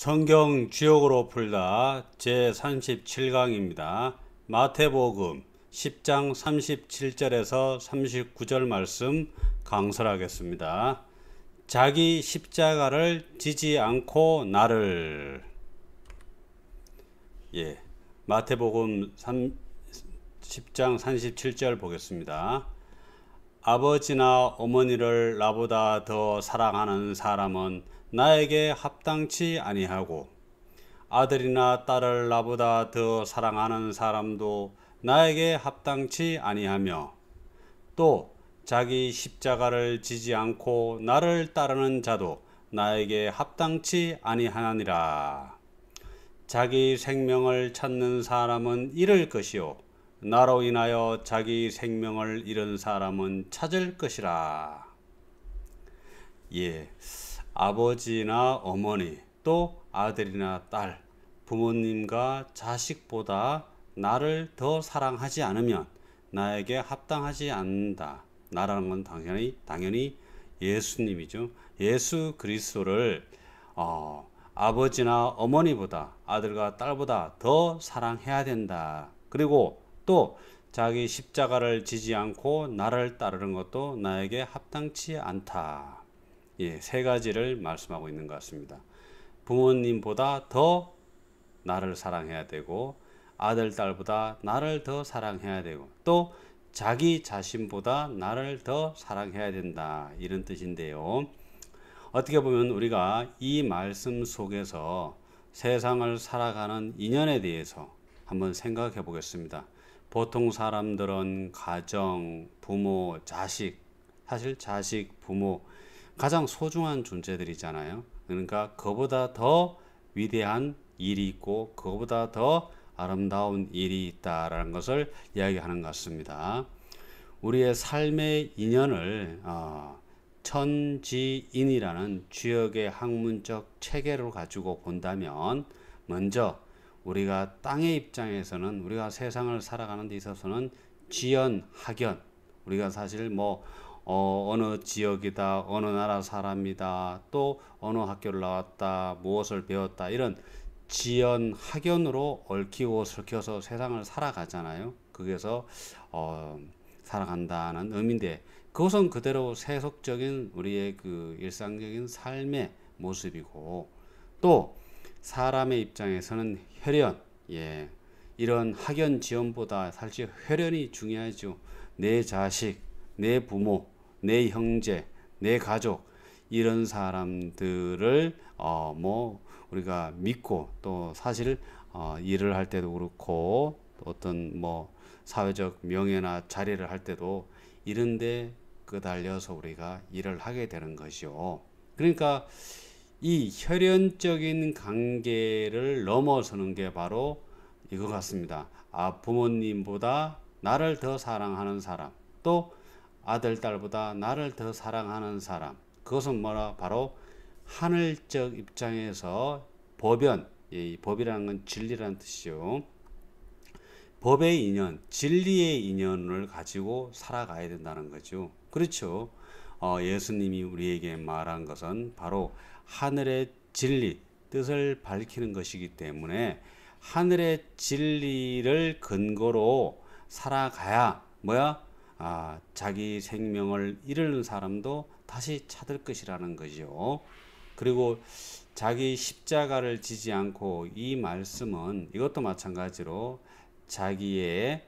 성경 주역으로 풀다 제37강입니다. 마태복음 10장 37절에서 39절 말씀 강설하겠습니다. 자기 십자가를 지지 않고 나를 예. 마태복음 3, 10장 37절 보겠습니다. 아버지나 어머니를 나보다 더 사랑하는 사람은 나에게 합당치 아니하고 아들이나 딸을 나보다 더 사랑하는 사람도 나에게 합당치 아니하며 또 자기 십자가를 지지 않고 나를 따르는 자도 나에게 합당치 아니하니라. 자기 생명을 찾는 사람은 잃을 것이요 나로 인하여 자기 생명을 잃은 사람은 찾을 것이라. 예. 아버지나 어머니 또 아들이나 딸 부모님과 자식보다 나를 더 사랑하지 않으면 나에게 합당하지 않는다. 나라는 건 당연히 당연히 예수님이죠. 예수 그리스도를 어, 아버지나 어머니보다 아들과 딸보다 더 사랑해야 된다. 그리고 또 자기 십자가를 지지 않고 나를 따르는 것도 나에게 합당치 않다. 예, 세 가지를 말씀하고 있는 것 같습니다. 부모님보다 더 나를 사랑해야 되고 아들 딸보다 나를 더 사랑해야 되고 또 자기 자신보다 나를 더 사랑해야 된다 이런 뜻인데요. 어떻게 보면 우리가 이 말씀 속에서 세상을 살아가는 인연에 대해서 한번 생각해 보겠습니다. 보통 사람들은 가정, 부모, 자식, 사실 자식, 부모 가장 소중한 존재들이잖아요. 그러니까 그보다 더 위대한 일이 있고 그보다 더 아름다운 일이 있다라는 것을 이야기하는 것 같습니다. 우리의 삶의 인연을 어, 천지인이라는 주역의 학문적 체계로 가지고 본다면 먼저 우리가 땅의 입장에서는 우리가 세상을 살아가는 데 있어서는 지연, 학연 우리가 사실 뭐 어, 어느 지역이다, 어느 나라 사람이다, 또 어느 학교를 나왔다, 무엇을 배웠다, 이런 지연, 학연으로 얽히고 설켜서 세상을 살아가잖아요. 거기서 어, 살아간다는 의미인데, 그것은 그대로 세속적인 우리의 그 일상적인 삶의 모습이고, 또 사람의 입장에서는 혈연, 예, 이런 학연 지연보다 사실 혈연이 중요하죠. 내 자식, 내 부모, 내 형제, 내 가족 이런 사람들을 어뭐 우리가 믿고 또 사실 어 일을 할 때도 그렇고 어떤 뭐 사회적 명예나 자리를 할 때도 이런데 끄달려서 우리가 일을 하게 되는 것이요. 그러니까 이 혈연적인 관계를 넘어서는 게 바로 이거 같습니다. 아 부모님보다 나를 더 사랑하는 사람 또 아들, 딸보다 나를 더 사랑하는 사람. 그것은 뭐라? 바로 하늘적 입장에서 법연, 예, 이 법이라는 건 진리라는 뜻이요. 법의 인연, 진리의 인연을 가지고 살아가야 된다는 거죠. 그렇죠. 어, 예수님이 우리에게 말한 것은 바로 하늘의 진리, 뜻을 밝히는 것이기 때문에 하늘의 진리를 근거로 살아가야 뭐야? 아, 자기 생명을 잃는 사람도 다시 찾을 것이라는 거죠 그리고 자기 십자가를 지지 않고 이 말씀은 이것도 마찬가지로 자기의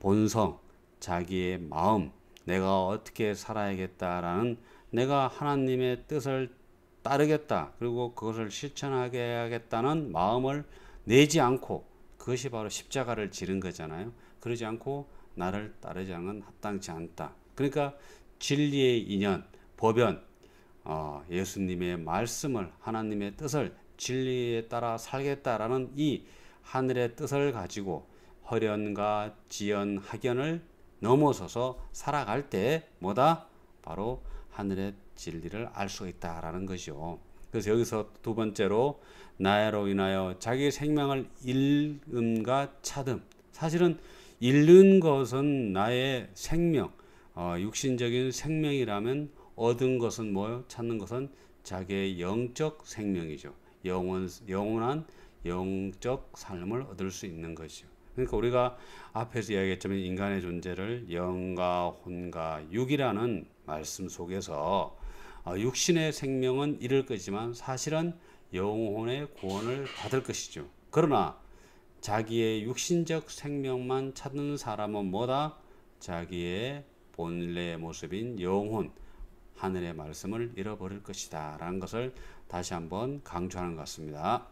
본성, 자기의 마음, 내가 어떻게 살아야겠다라는 내가 하나님의 뜻을 따르겠다. 그리고 그것을 실천하게 해야겠다는 마음을 내지 않고 그것이 바로 십자가를 지른 거잖아요. 그러지 않고 나를 따르지 않은 합당치 않다. 그러니까 진리의 인연, 법연, 어, 예수님의 말씀을 하나님의 뜻을 진리에 따라 살겠다라는 이 하늘의 뜻을 가지고 허련과 지연, 학연을 넘어서서 살아갈 때 뭐다? 바로 하늘의 진리를 알 수 있다라는 것이요. 그래서 여기서 두 번째로 나야로 인하여 자기 생명을 잃음과 차듬 사실은 잃는 것은 나의 생명, 어, 육신적인 생명이라면 얻은 것은 뭐요? 찾는 것은 자기의 영적 생명이죠. 영원, 영원한 영적 삶을 얻을 수 있는 것이죠. 그러니까 우리가 앞에서 이야기했지만 인간의 존재를 영과 혼과 육이라는 말씀 속에서 어, 육신의 생명은 잃을 것이지만 사실은 영혼의 구원을 받을 것이죠. 그러나 자기의 육신적 생명만 찾는 사람은 뭐다? 자기의 본래의 모습인 영혼, 하늘의 말씀을 잃어버릴 것이다. 라는 것을 다시 한번 강조하는 것 같습니다.